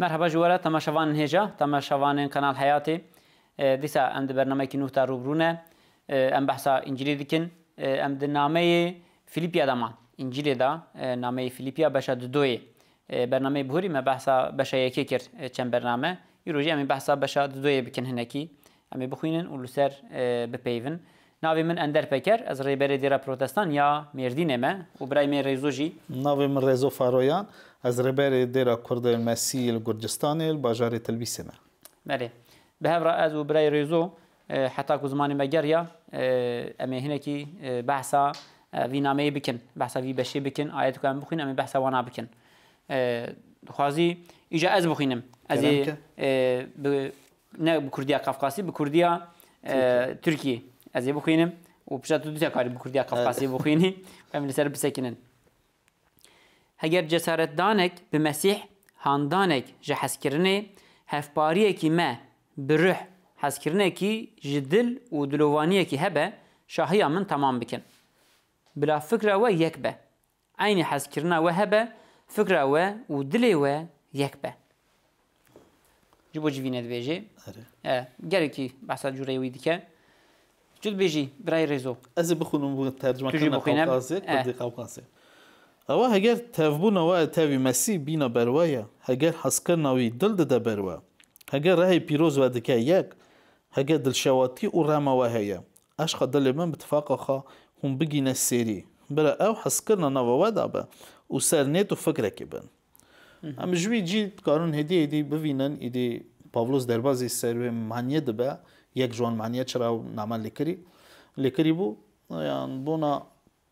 Merhaba juvara tamaşavanın heja, tamaşavanın kanal hayatı. E, disa em de bernameki nuhta rubrune. E, em behsa İncil'i dikin. E, em de nameyi Filipya daman. İncil'i da e, nameyi Filipya beşa dudoyi. E, bername buhuri me behsa beşa yekê kir çem bername. Îrojî em behsa beşa dudoyi bikin hinekî. Em ê bixwînin û li ser bipeyvin. Navê min Ender Peker, ez rêberê dêra protestan ya Mêrdînê me û birayê me rêzo jî. Navê min Rêzo Faroyan. از رباري ديرا كرد المسي الجرجستاني الباجاري تلبيسي ما مالي بهفرا از وبراي ريزو اه، حتى كو زماني مجريا امي اه، هناكي اه، بحثا وی نامه بکن بحثا وی بشي بکن آیت كان بخين امي بحثا وانا بکن خوازی ایجا از بخينم از نه بکردیا کافکاسی بکردیا ترکی از و پشت دو تا کاری بکردیا کافکاسی قفقاسي بخيني فمن سر بسكنن هگر جسارت دانك بمسيح هان دانك جا حسكرني هف باريكي ما بروح حسكرني كي جدل ودلوانيه كي هبه شاهيه من تمام بكن بلا فكرة و يكبه عين حسكرنا و هبه فكرة و ودلي و يكبه جبو جي فينا اه جاري كي بحثا جوري ويدكا جد بيجي براي ريزو ازي بخونو ترجمة كنا قوقازي كنا قوقازي ئەوە هەگەر تەوبوونەوەە تاوی مەسی بینە بەروەیە هەگەر حەسکردنەوەی دڵ دەدە بەروە هەگەر ڕێی پیرۆزوە دکای یەک هەگە دڵشەوەتی و ڕامەوە هەیە ئەشقە دەلێ من بتفاقەخە هون بگینە سێری برە ئەو حەسکردە نەوەوەدا بە و سەرنێت و فکرێکی بن ئەم ژوی جیل کارون هدی هدی ببینن ئیدی پاولۆس دەربازی سەروێ مانیە دەبە یەک جوانمانیە چرا و نامان لێکری لێکری بوو یان بۆنا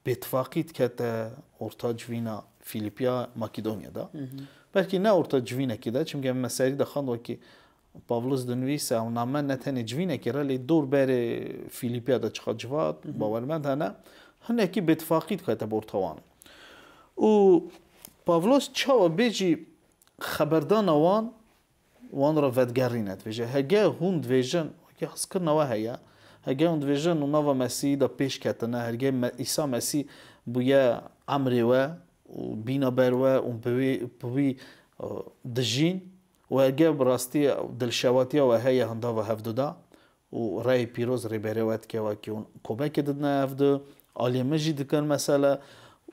Betvakit kete orta civina Filipya Makedonya'da. Hı mhm. hı. Belki ne orta civineki de çünkü mesela de xando ki Pavlus dinvise ew namen ne tenê civînekê re lê dor berê Fîlîpiya de çiqa civat mhm. bawermend hene hinekî bêtifaqî dikete bortawan. û Pavlos çawa bêjî xeberdana wan wan re vedgerîne dibêje hege hûn dibêjin hezkirina we heye هەگە دوێژە نومەوە مەسی دە پێشکەتەنە هەرگێ ئیسا مەسی بووە ئەمرێوە بینە بەرەوە پوی دژین وەگە بڕاستی دلشەواتیەوە هەیە هەنداوە هەفددا و ڕای پیرۆز ڕێبەرەوەتکەوەکی کۆبەکە ددنە هەفدە ئالێمەژی دکەن مەسەلە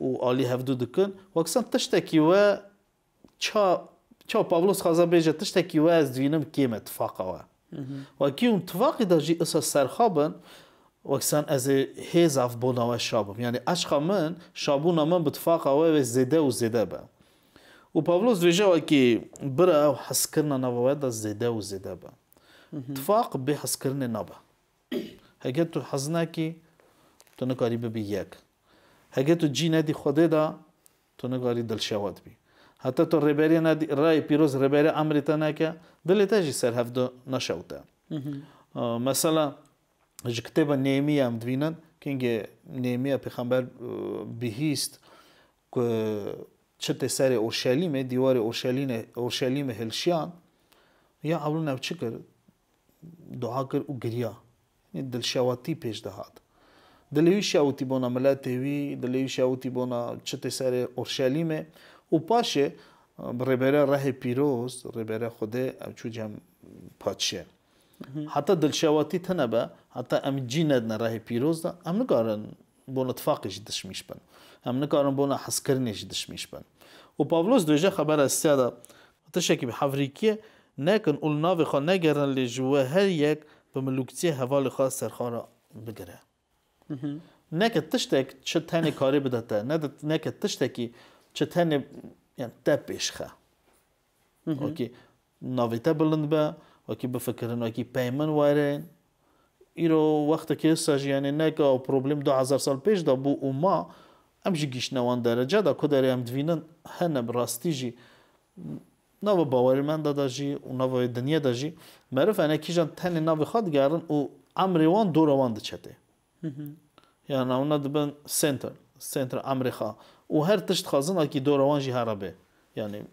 و ئالی هەفدوو دکن وەکسن تشتێکی وە چا پاولۆس خازە بێژە تشتێکی وە ئەس دوینم کێمە تفاقەوە وەکی و تفاقی دەژی ئسە سەرخابن وەکسان ئەز هێزاف بۆنەوە شابم یعنی ئەشقا من شابوونە من بتفاقەوە زێدە و زێدە بە و پاولۆز وێژەوەکی برە ئەو حەسکردنەوەدا زێدە و زێدە بە تفاق بێ حەسکردنی نەبە هەگەت تو حەزناکی تو نکاری ببی یەک هەگەت تو جی نەدی خودێدا تو نگاری دڵشەوەت بی حتی تو ربری ندی رای پیروز ربری امریتا نکه دلیتا جی سر هفته نشوتا مثلا جی کتاب نیمی هم دوینن که نیمی پیغمبر بهیست که چت سر اورشلیم دیوار اورشلیم اورشلیم هلشیان یا اول نو چی کرد دعا کرد و گریا یعنی دل شواتی پیش دهاد دلیوی شواتی بونا ملت وی دلیوی شواتی بونا چت سر اورشلیم او پاشه ربره ره پیروز ربره خوده او چوجم پادشه حتی دلشواتی تنه به حتی ام جیند نه ره پیروز ده ام نکارن بون اتفاقش دش میشپن ام نکارن بون حس کرنش دش میشپن و پاولوس دوجه خبر استیا ده تشکی به حفریکیه نکن اول ناوی خواه نگرن لجوه هر یک به ملوکتی هوال خواه سرخواه را بگره نکه تشتک چه تنی کاری بدته نکه تشتکی çetene yani tepişxe. Okey. Navê te bilind be, okey bifikirin okey peyman werin. Îro wextekê hisa jî yanê neka û problem du hezar sal pêş da bû û ma em jî gîşne wan derece da ku derê em divînin hene bi rastî jî nava bawerîmenda da jî û nava wê dinyê da jî meriv henekîjan tenê navê xwe digerin û emrê wan dora mhm. wan diçete. Yani ona dibin center, center emrê xwe. و هر تشت خازن کی دوروان جی هربه یعنی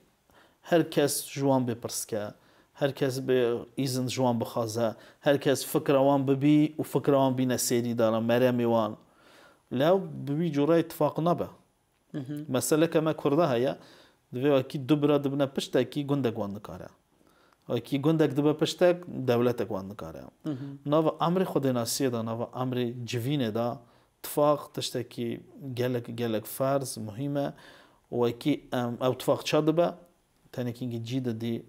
هر کس جوان بپرس که هر کس به ایزن جوان بخازه هر کس فکروان ببی و فکروان بینه سیری داره مرمی وان لو ببی جورای اتفاق نبه مسئله که ما کرده هیا دوی واکی دوبرا دبنه پشته کی گنده گوان نکاره واکی گندک دبه پشته دولت گوان نکاره نو امر خود ناسیه دا نو امر جوینه دا اتفاق تشتكي قالك قالك فارز مهمة وكي أو اتفاق شادبة تاني كي جيدة دي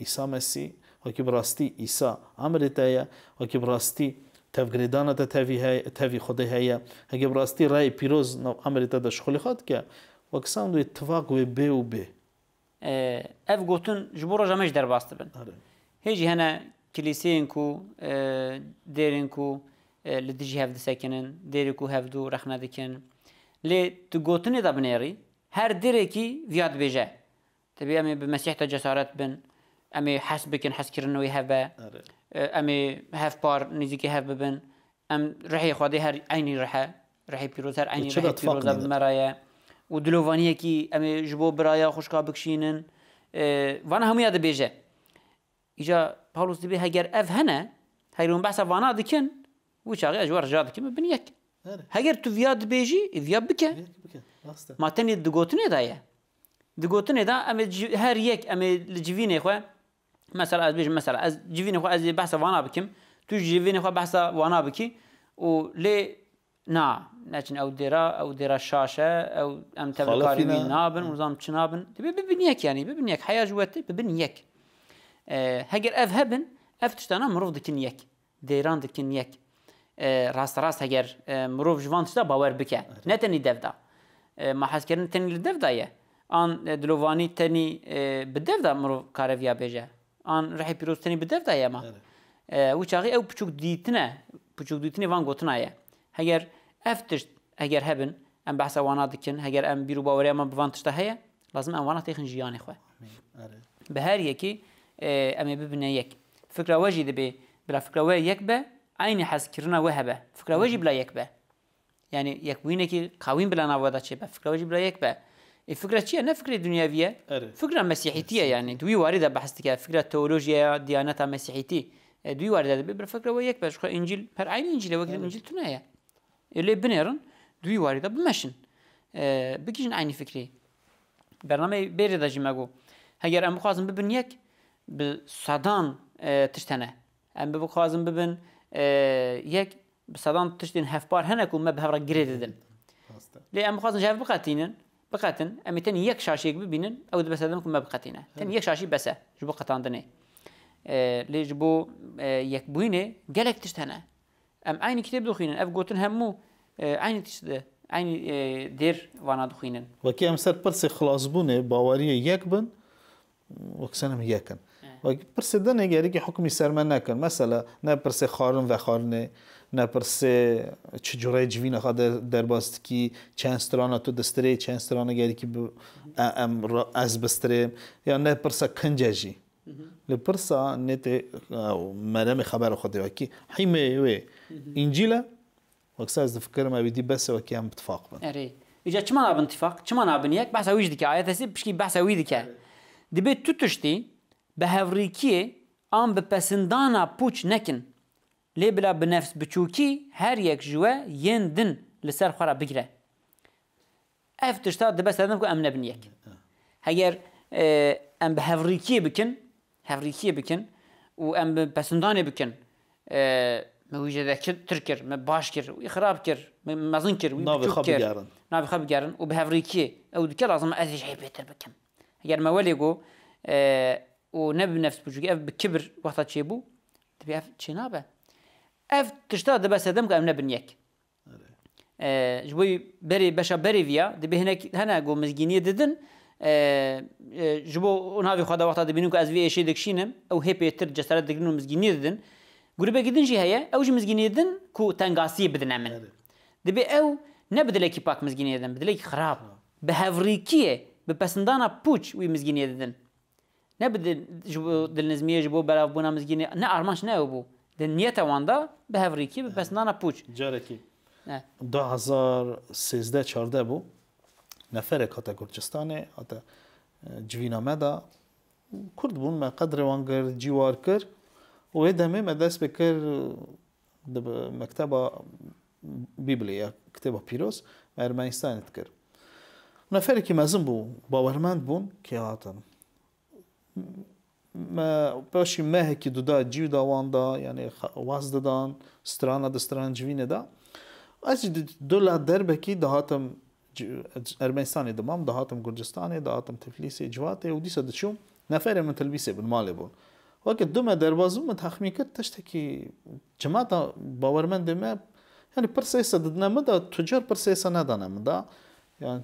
إيسا مسي وكي براستي إيسا عمرت هيا وكي براستي تفقردانة تفي هي تفي خدي هيا هكي براستي رأي بيروز نو عمرت هذا شخلي خد كا وكسان دو اتفاق و بي و بي اف قوتن جبورا جامش در باست بن هيجي هنا كليسين كو ديرين كو Eh, li dijî hevdisekinin, derê ku hevdû rex nedikin. Lê tu gotinê de binêrî, her derekî vîya dibêje. Tebî em ê bi mesih de cesaret bin, em ê hes bikin heskirin wê heve, eh, em ê hevpar nêzîkê hev bibin, em rehê xwadê her eynî rehe, rehê pîroz her eynî e rehê pîroz da bimera ye. û dilovvaniyekî em ê ji bo biraya xuşka bikşînin, eh, van hemûya dibêje. Îca Pavlos dibê heger ev hene, heyron behsa vana dikin, وشاغي اجوار جادك ما بنيك هەگەر تو ڤیا دبێژی ڤیا بکە ماتەنی دگوتنێدایە دگوتنێدا ئەمە هەر یەک ئەمە لە جوینێ خوێ مەسەر ئەبێژ مەسەر ئەس جوینە خۆ ئەز بەسە وانا بکەم تو جوینە خۆ بەسە وانا بکی و لێ نا ناچین ئەو دێرا ئەو دێرا شاشە ئەو ئەم تەڵکاری نابن وزانام چ نابن دەبێ ببن یەکیانی ببن یەک حیاژوەتی ببن یەک هەگەر ئەف هەبن ئەف تشتانە مرۆڤ دکن یەک دەیران دکن یەک راست راست اگر مروف جوان تشتا باور بکه نه تنی دفدا محس کردن تنی لدفدایه آن دلوانی تنی بدفدا مروف کارویا بیجه آن رحی پیروز تنی بدفدایه ما و چاقی او پچوک دیتنه پچوک دیتنه وان گوتنایه اگر افتش اگر هبن ام بحث وانا دکن اگر ام بیرو باوری ما بوان تشتا هه لازم ام وانا تخن جیان خو به هر یکی ام ببنه یک فکر واجی دبی بلا فکر یک به عین حسکرنا و هبه فکر واجی بلا یک به یعنی یک وینه که قویم بلا نوادا چه به فکر واجی بلا یک به فكرة چیه نه فكرة دنیاویه فكرة مسیحیتیه یعنی دوی وارد بحث که فكرة تئولوژیا دیانت مسیحیتی دوی وارد به فكرة و یک بش خو انجیل پر عین انجیل و انجیل تو نه یلی بنرن دوی وارد بمشن بگیجن عین فكري برنامه بیر دجی مگو هگر ام خوازم ببن یک به صدان تشتنه ام بخوازم ببن یەک سەدان تشتین هەفپار هەنەک و مە بەهڕە گرێ ددن لێ ئەم بخواستن ژاف بقاتینن بقەتن ئەمی تەن یەک شاشێک ببینن ئەو بەسەدەم مە بقەتینە تەن یەک شاشی بەسە ژ بۆ قەتاندنێ لێژ بۆ یەک بووینێ گەلێک تشت هەنە ئەم ئاینی کتێب دخینن ئەف گوتن هەموو ئاینی تشتە ئاینی دێر وانا دخینن وەکی ئەم سەر پرسی خلاص بوونێ باوەریە یەک بن وەکسسە هەیەکەن نگیری که حکمی نکن مثلا نه پرسه خارن نه پرسه نەپرسێ جوین جوڕێ در باست که چند سرانه تو چند که ام سترانە گەریکی یا نه پرسه یان نەپرسە کنجەژی نت مردم خبر خود خەبەر خودێوەکی حیمه و انجیل وکسنه از دفکرم ئەویدی بەسەوەکی ئەم بتفاق بن. ئەرێ. اره. چما بنتفاق چما نابن یەک که دیکە ئاەتی پشکی ویدی که اره. دبێت تو تشتی بە هەوریکیە ئام بە پەسەندانە پوچ نەکن لێ بلا بنەفس بچووکی هەر یەک ژوە یەن دن لەسەر خۆرا بگرە ئەف تشتا دەبە سەردەم ئەم نەبنیەک هەگەر ئەم بە هەوریکیە بکن هەوریکیە بکن و ئەم پەسەندانێ بکن مەویژەدەکرد تر کرد مە باش کرد و خراب کرد مەزن کرد ناوی خەبگەارن ناوی خەبگەارن و بە هەوریکیە ئەو دیکە ڕازم ئەزیش هەیە پێتر بکەم اگر ما ولي جو ونب نفس بوجي اف بكبر وقتها تشيبو تبي اف تشينابه اف تشتا دبا سدم كام نبن يك جبوي بري باشا بري فيا دبي هناك هنا جو مزجينيه ددن جبو نافي خدا وقتها دبينو از في شي دكشينم او هيبي تر جسرات دكنو مزجينيه ددن قربة جدا جي هيا او جي مزجينيه ددن كو تنغاسي بدنا من دبي او نبدلك باك مزجينيه ددن بدلك خراب بهافريكيه به پسندانا پوچ وی مزگینی ددن نه بدن جبو دلنزمیه جبو بلاف بونا مزگینی نه ارمانش نه بو دن نیت واندا به هفریکی به پسندانا پوچ جارکی ده هزار سیزده چارده بو نفر کاتا گرجستانه آتا جوینا مدا کرد بون ما قدر وانگر جیوار کر و دمه مدس بکر مكتبة بيبليا كتابة بيروس أرمانستان تكر Neferki mezin bû, bawermend bûn, kêhatin. E me paşî mehekî duda cîv da wan da yani waz didan, strana e di strana civînê de. Ez jî dola derbekî dihatim Ermenistanê dimam, dihatim Gurcistanê, dihatim Tiflisê, Civatê û dîsa diçûm neferê min tilbîsê bin malê bûn. Weke du me derbazim min texmîn kir tiştekî cemata bawermendê me yani pir e sêsa didine min da tucar pir sêsa nedane min da. Yani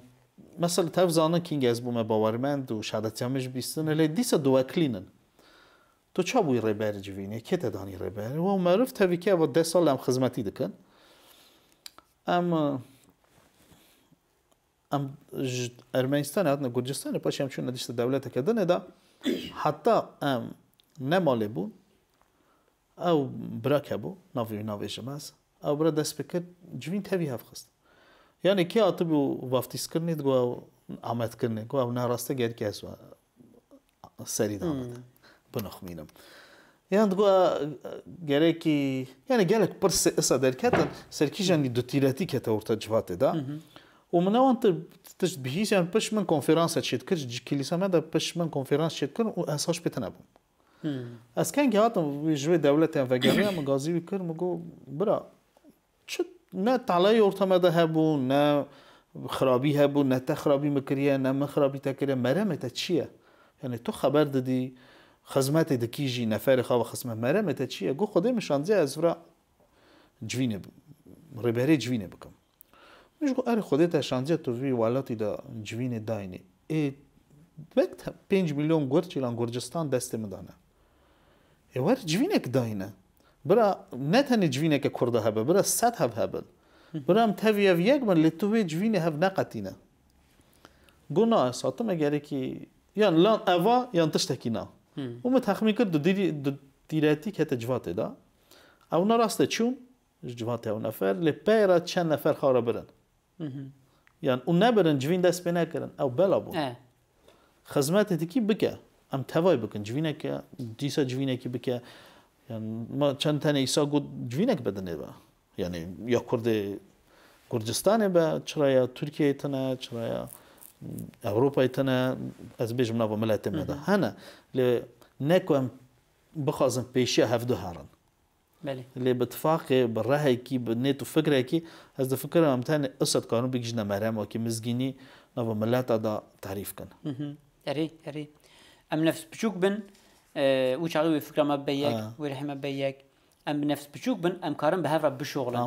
mesela tevzanın ki ingez bu mebavarmend u şadatyamış bistin ele disa duvaklinin. تو چا بوی ریبر جوینه که تدانی ریبر و معرف تاوی که و ده سال هم خزمتی دکن ام ام ارمنستان هاتنا گرجستان پاش هم چون ندیشت دولت کدنه دا حتی ام نماله بون او براکه بو ناوی ناوی جماز او برا دست بکر جوین تاوی هفخست یعنی کی آتی بو وافتیس کنید گو آمد کنه گو او ناراسته گر که اسوا سرید آمد بنخ مینم یعنی دو گره کی یعنی گلک پر سا در کتن سرکی جانی دو تیرتی کتا ورتا جواته دا و من اون تش بهیش یعنی پش من کنفرانس چید کرد کلیسا من دا پش من کنفرانس چید کرد و احساش پیتن ابوم از کنگی هاتم جوی دولت هم وگرمی هم گازی بکرم و گو برا چه نه تالای ortamada hebû ne xirabî hebû ne te xirabî mikiriye ne min xirabî te kiriye mereme te çi ye yani tu xeber didî xizmetê dikî jî neferê xwe xisme mereme te çi ye got Xwedê min şandiye ez vira civînê rêberê civînê bikim min ji got erê Xwedê te şandiye tu vî welatî de civînê dayînê ê vek 5 milyon Gurd çîlan Gurcistan destê min dane ê wer civînek dayîne برا نه تنه جوینه که کرده هبه برا ست هب هبل برام تاوی هف یک من لطوه جوینه هف نقطینه گناه ساتم اگره که یا لان اوا یا تشتکی نه و ما تخمی کرد دو دیری دو دیراتی که تجواته دا او نه راسته چون جواته او نفر لپیرا چند نفر خارا برن یعنی اون نبرن جوین دست به نکرن او بلا بود خدمت دیکی بکه ام توای بکن جوینه که دیسا جوینه که بکه یعنی ما چند تن ایسا گود جوینک بدنه با یعنی یا کرد گرجستان با چرا یا ترکیه تنه چرا یا اوروبا تنه از بیش منابع ملت مده هنه لی نکوم بخوازم پیشی هفده هارن بله لی بتفاق برهی کی بنیت و فکره کی از ده فکر هم تنه اصد قانون بگیش نمرم و که مزگینی نابع ملت دا تعریف کن اری اری ام نفس بچوک بن وچاقی وی فکرما بیک وی رحمه بیک ام نفس بچوک بن ام کارن به هفر بشغلن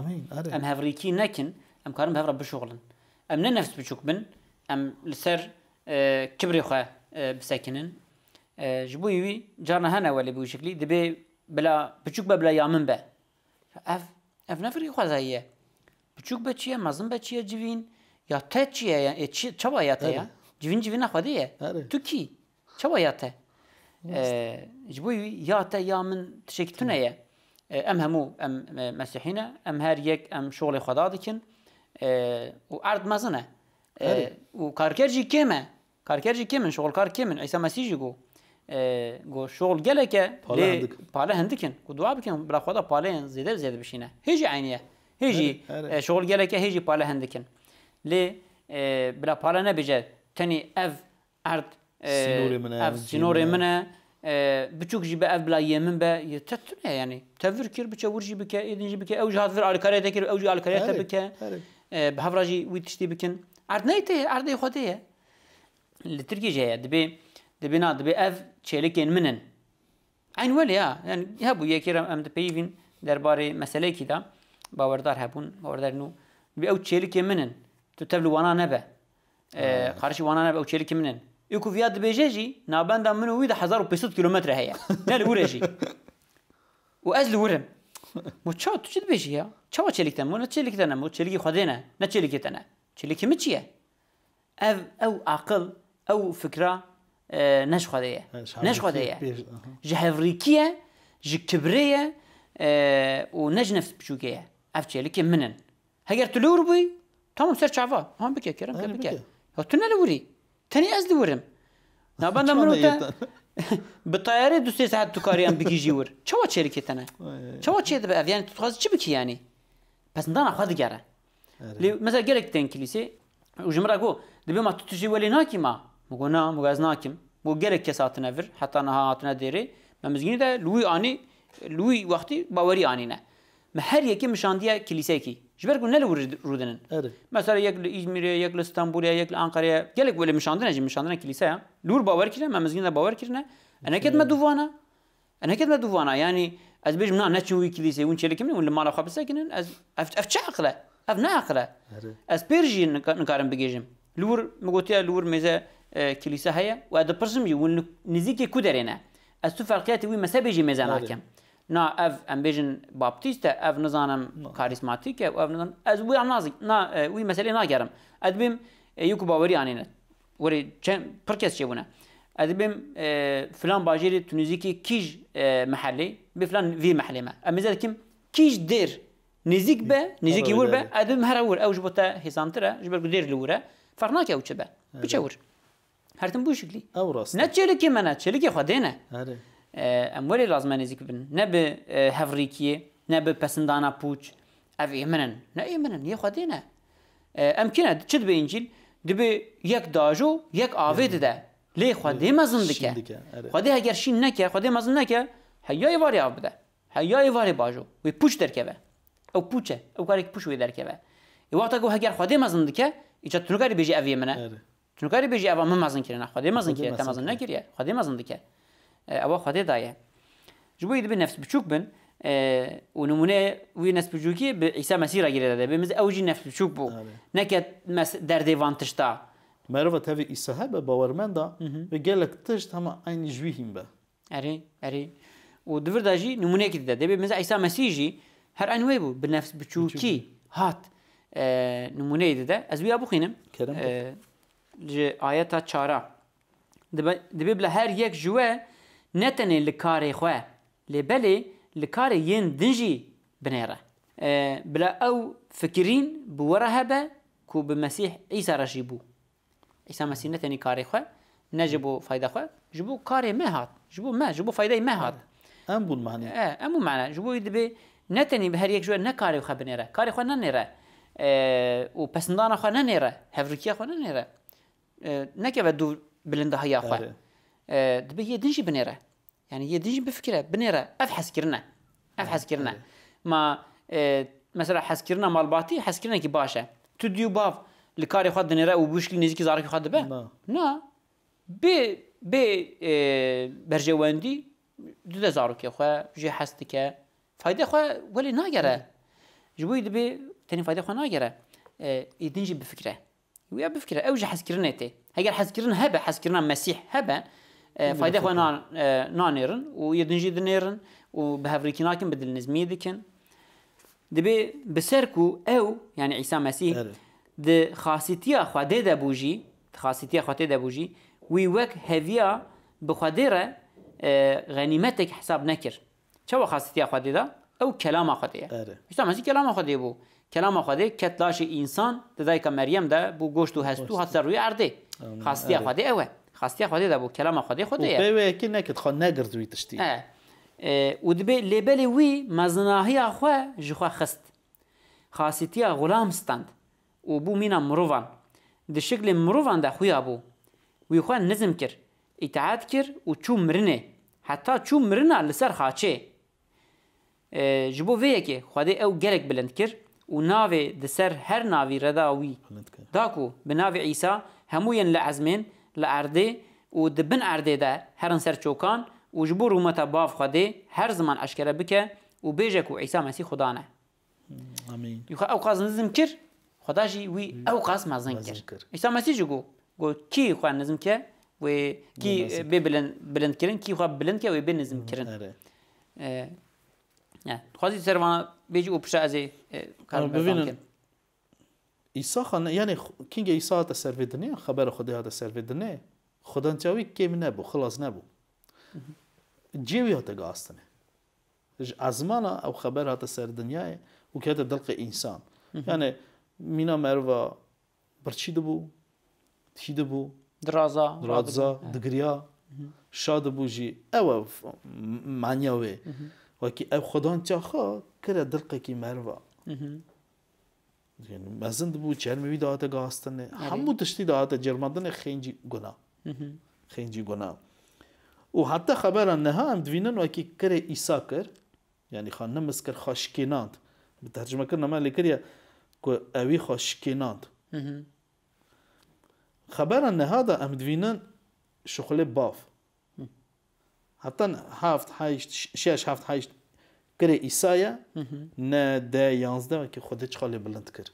ام هفریکی نکن ام کارن به هفر بشغلن ام نه نفس بچوک بن ام لسر كبري خو بسكنن جبوي وي جارنا هنا ولا بو شكلي دبي بلا بچوك بلا يامن به اف اف نفري خو زايه بچوك بچيه مزن بچيه جوين يا تچيه يا چبا يا تا جوين جوين خو دي تو كي چبا يا تا جبوی یا تا یا من تشکتونه یه ام همو ام مسیحینه ام هر یک ام شغل خدا دکن و ارد مزنه و کارکر جی کمه کارکر جی کمن شغل کار کمن عیسی مسیح جی گو گو شغل گله که پاله هندکن و دعا بکن برا خدا پاله زیده زیده بشینه هیچی عینیه هیچی شغل گله که هیچی پاله هندکن لی بلا پاله نبیجه تنی اف ارد Ee, ev sinorê min e biçûk jî bi ev bilayê min be te tune ee, yani te vir kir biçe wir jî bike êdin jî bike ew jî hat vir alîkarê te kir ew jî alîkarê te bike bi hevra jî wî tiştî bikin erdneyê tê erdê xwe tê ye li Tirkiye jî heye na dibê ev çêlikên min in Ayn Yani ya bu hebû yekêr em dipeyivîn derbarê meselekî da bawerdar hebûn bawerdar nu. ew ev çelik in tu tev li wana nebe Karşı ee, wana nebe ew çêlikê min in يكو فيا دبيجيجي ناباندا منو ويدا 1500 كيلومتر هي نال ورجي وازل ورم مو تشو تشد بيجي يا تشو تشليك تم ولا تشليك تنا مو تشليك خدينا نا تشليك تنا تشليك متشيه او او عقل او فكره آه نش خديه نش خديه جهفريكيه جكبريه آه ونج نفس بشوكيه اف تشليك منن هجر تلور بي تمام سير شعفا هم بك كرم بك تنال وري تنی از دورم نابند من وقتا به تیاره دو سه ساعت تو کاریم بکیجی ور چه و چه رکی تنه چه و چه دب یعنی تو خواست چی بکی یعنی پس ندان خود گره لی مثلا گرک تن کلیسی و جمرا گو دبی ما تو تجی ولی ناکی ما مگو نه مگو از ناکیم مگو گرک کس هاتنه ور حتی نه هاتنه دیری من مزگینی ده لوی آنی لوی وقتی باوری آنی نه. Me her yekî mişandiye kilisekî. ji ber ku ne li rûdinin mesela yek li îzmîrê yek li stenbolê yek li anqereye gelek welê mişandine jî mişandina kilîseya lûr bawer kirine me mizgîn de bawer kirine eneket me duvana eneket me duvana yani ez bêjim na neçin wî kilîsê hûn çêlikimin hûn li mala xwe bisekinin ez ev çi aqile ev ne aqile ez pêr e, jî nikarim bigêjim lûr me gotiya lûr mêze kilîse heye û ez dipirsim jî hûn nizîkê ku derê ne ez tu ferqiyetê wî mezhebê jî mêze nakim na ev ambition baptist e, ev nizanim karizmatik e, ev nizanim ez bu em nazik na e, wî meselê nagerim ez bim yekû bawerî anîne werê pir kes çêbûne ez filan bajerê tunîzîkê kij mehellê bi filan vî mehellê me em mêze dikim kîj dêr نزیک به نزیکی ور به ادم هر ور او جبتا حسانتره جبر گدیر لوره فرق نکه او چه به بچه ور Ne بو شکلی او راست نه چلی لازم لازمە نزیک بن نه به هەڤڕیکیە نه به پسندانا پوچ ئەێ منن یه منن یە نه ئەمکینە چت به ئینجیل دبێ یەک یک و یک ئاوێ دەدە لێ خوادێ مەزن دکە خودی اگر شین نکه خودی مەزن نکه هەیای واری آب ده هەیای واری باجو وی پوچ دەرکەوە او پوچ ئەو کارێک پوش وێ دەرکەوە واتە گو هەگەر خودێ مەزن دکە ئیچە تونکاری بێژی ئەوێ منە تونکاری بیجی ئەوە من کرنه خودی خودێ کرنه خودی مەزن نکرنه خودی مەزن که اوا خودی دایه جبوی دبی نفس بچوک بن و نمونه وی نفس بچوکی به عیسی مسیح را گیره داده بمز اوجی نفس بچوک بو نکت مس در دیوان تشتا مرفت هفی عیسی هبه باورمند و گلک تشت همه این جوی هم به اری اری و دور داجی نمونه کی داده بمز عیسی مسیح جی هر انوی بو به نفس بچوکی هات نمونه داده از وی ابو خینم کرم ج آیه تا چارا دبی بلا هر یک جوه نه تنه لکارې خو لې بلې لکارې ین دنجي بنيره بلا او فكرين بورهبه كو بمسيح عيسى رجيبو عيسى مسيح نتني كاري خو نجبو فايدة خو جبو كاري ما هات جبو ما جبو فايدة ما هات ام بون معنى اه ام معنى جبو يدبي نتني بهر يك جو نكاري خو بنيره كاري خو ننيره أه و پسندان خو ننيره هفريكيا خو ننيره أه نكه دو بلنده هيا خو دبي هي دنجي بنيره يعني هي دنجي بفكره بنيره اف حسكرنا اف حسكرنا ما آه، مثلا حسكرنا مال باتي حسكرنا كي باشا تديو باف لكاري خد دنيره وبوشكل نيزكي زارك خد به لا ب بي آه، برجي وندي دو زارك خو جي حستك فايده خو ولي ناگره جوي دبي تاني فايده خو ناگره آه، دنجي بفكره ويا بفكره اوجه حسكرنا تي هاجر حسكرنا هبه حسكرنا مسيح هبه فايده خو نانيرن ويدنجي دنيرن وبهافريكيناكن بدل نزمي دكن دبي بسركو او يعني عيسى مسيح د خاصيتيا خو د دبوجي خاصيتيا خو د دبوجي وي وك هفيا بخديره غنیمتك حساب نكر چه خاصيتيا خو دا او كلام خو دا عيسى مسيح كلام خو بو كلام خو دا كتلاش انسان ددايك مريم ده بو گوشت و هستو حتى روي ارده خاصيتيا خو دا اوه Xastiya Xwedê de bû kelama Xwedê Xwedê ye. Pêwê yekê nekid xwe negird wî tiştî. û dibe lêbelê wî mezinahiya xwe ji xwe xist. Xasîtiya xulam stand û bû mîna mirovan. Di şeklê mirovan de xuya bû. Wî xwe nizm kir, îtaet kir û çû mirinê. Heta çû mirina li ser xaçê. Ji bo vê yekê Xwedê ew gelek bilind kir û navê di ser her navî reda wî. Da ku bi navê Îsa hemûyên li ezmên لأردي ودبن أردي ده هرن سر چوكان وجبو رومتا باف خده هر زمان أشكره بك وبيجك وعيسى مسيح خدانه امين يخ او قاز نزم كر خدا جي وي او قاز ما زن كر عيسى مسيح جو جو كي خو نزم كه و كي ببلن بلند كرن كي خو بلند كه و بن نزم كرن خوازي سروان بيجي او بشا ازي كار بفانكن İsa xana yani kinge İsa hata servedine, xəbər Xudaya hata servedine, xudançavi kem ne bu, xilas ne bu. Cevi hata gastine. Azmana ev xəbər hata ser dünyaya u kete dalqi insan. Yani mina merva birçi bu, ti bu, draza, draza, digriya, şad bu jî ew manyawe. Wekî ev xudança xwe kire dalqekî merva. مزند bu cermevi داده گاستنه آره. hamu تشتی داده جرمدن خینجی گنا. خینجی گنا. و حتی خبر نه هم دوینن و که کر ایسا کر یعنی خان نمس کر خاشکیناند به ترجمه کر نما لکر که اوی خاشکیناند خبر نه دا هم دوینن شغل باف حتی هفت هشت شش هفت هشت کرێ ئیسایە نە یانزدەوەکی خودی چخالی بلند کرد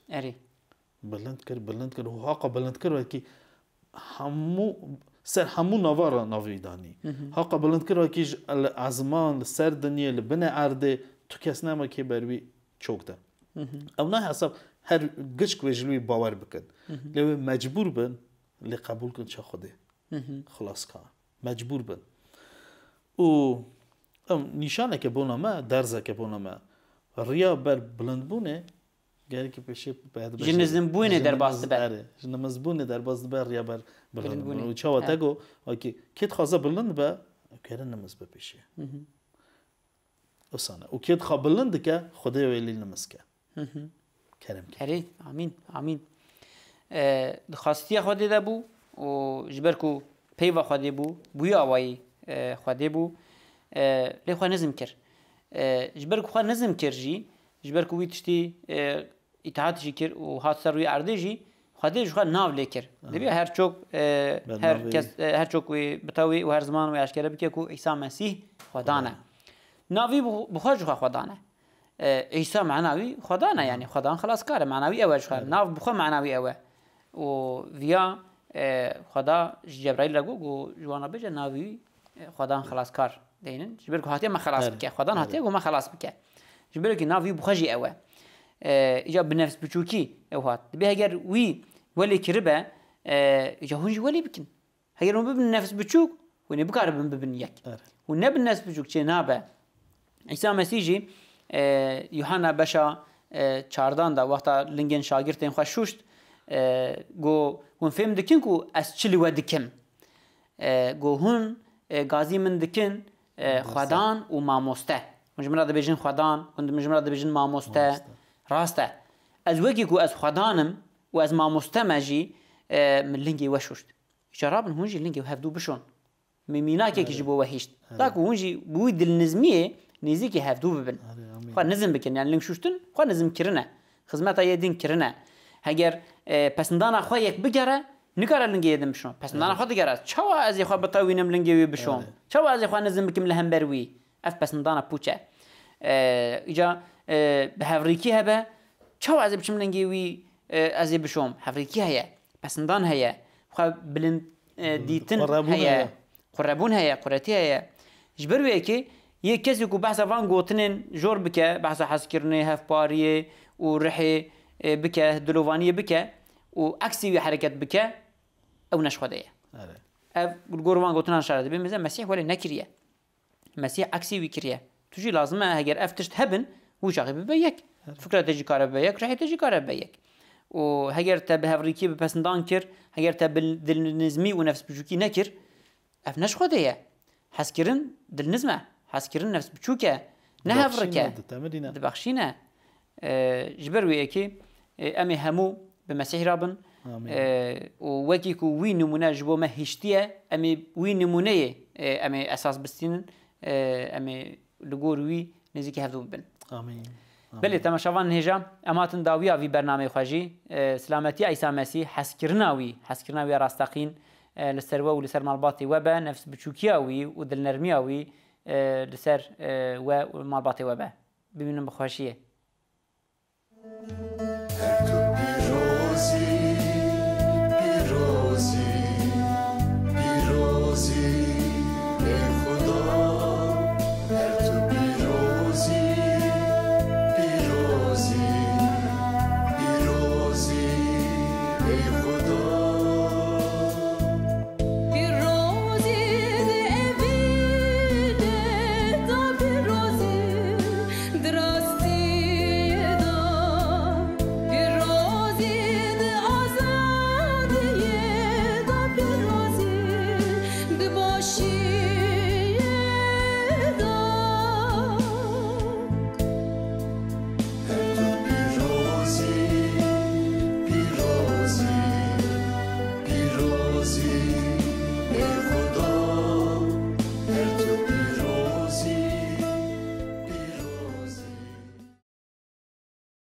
بلند کرد بلند کرد و حقا بلند کردوەکی هەموو سەر هەموو ناوارە ناویدانی حقا بلند کردوەکیش ئازمان سەر دنیە لە بنە ئەردێ تو کەس نامەکێ بەروی چۆکدا ئەو نا حساب هەر گشت وێژلووی باوەەر بکەن لەوێ مەجبور بن لێ قبولکن چە خودێ خلاصکە مەجبور بن و ئەم نیشانەکە بۆنەمە دەرزەکە بۆنەمە ڕیا بەر بلندبوونێ گەرکی پێشی نزم بوونێ دەرباز نمەز بوونێ دەرباز بە ڕیابەر بلندبوون چاوە تەگۆ ئۆکی کێت خۆزە بلند بە ئەوکەرە نمەز بە پێشێ ئەوسانە و کێت خە بلند دکە خدای وێلی نمەسکە کەرم کەریت ئامین ئامین دخواستیە خۆ دێدا بوو و ژبەر و پێیوە خودێ بوو بووی ئەوایی خودێ بوو لێ خوا نزم کرد ژبەر خوا نزم کردژی ژبەر وی تشتی ئیتهاتژی کرد و هاتسەر ڕووی ئاردێژی خدێژ خوا ناو لێ کرد دەبێ هەر چۆک هەر چۆکوی بتەوی و هەر زمان و یاشکرە بکێک و ئیسا مەسی خدانە ناوی بخواژ خوا خدانە ئیسا معناوی خدانە ینی خدان خلاصکارە معناوی ئەوە خوار ناو بخوا معناوی ئەوە و ڤیا خدا جێبرای لەگو و جوانە بژە ناوی خدان خلاصکار دینن جبر که هاتیه ما خلاص بکه خدا هاتیه و ما خلاص بکه جبر که ناوی بخوجی اوه ایجا بنفس بچوکی او هات به اگر وی ولی کربه ایجا هونجی ولی بکن اگر هم ببن نفس بچوک و نه بکار ببن ببن یک و نه بن نفس بچوک چه نابه عیسی مسیحی یوحنا بشا چاردان دا وقتا لنگن شاگرتین خواه شوشت گو هون فهم دکن کو از چلی و دکم گو هون گازی من دکن خودان و مامۆستە مژمرا دەبێژین خودان کند مژمرا دەبێژین مامۆستە ڕاستە ئەس وەکی و ئەس خودانم و ئەس مامۆستەمەژی من لنگی وەشوشت شرابن هونجی لنگی و هەفتوو بشۆن میناکێکیش بۆ وەهیشت داکو هونجی بووی دلنزمیە نزیکی هەفتوو ببن خوا نزم بکردن یان لنگ شوشتن خوا نزم کرنە خزمەتە یە دین کرنە هەگەر پسندانە خوا یەک بگەرە نکارە لنگەیە دم بشم پس نانەخوا دیگەرە چاوە ئەزی خوا بەتاوینم لنگێوی بشۆم چاوە ئەزی خوا نزم بکەم لە هەمبەروی ئەف پسندانە پوچە ئیجا بە هەڤریکی هەبە چاو ئازی بچم لنگێوی ئەزی بشۆم هەڤریکی هەیە پسندان هەیە خوا بلند دیتن هەیە قڕەبوون هەیە قورەتی هەیە ji ber wekê yê kesî ku behsa van gotinên jor bike behsa hezkirinê hevpariyê û rihê bike dilovaniyê bike û eksî wî hereket bike او نش خدایه اب گروان گوتنان شرط به مثلا مسیح ولی نکریه مسیح عکسی وی کریه توجی لازمه اگر افتشت هبن و یک وجاقي ببيك فكرة تجي كارا ببيك رح تجي كارا ببيك وهجر به هفريكي بس ندانكر هجر تبه دل و نفس بجوكي نکر اف نش خديه حسكرن دل نزمة حسكرن نفس بجوكا نه هفركا دبخشينا أه جبر ويكي أه، امي همو بمسيح رابن وەکێک و وی نمونە ji بۆ مە هیشتیە ئەمێ وی نمونەیە ئەمێ ئەساس بستینن ئەمێ لەگۆر وی نزیکی هەردوو بن بلێ تەمەشەوان هێژە ئەماتن داویە وی بەرنامەی خۆژی سلامەتی ئەیسامەسی حەسکردناوی حەسکردناوی ڕاستەقین لەسەرەوە و لەسەر ماڵباتی وەبە نفس بچووکیاوی و دلنەرمیاوی لەسەر ماڵباتی وەبە ببینم بخۆشیە. Thank you.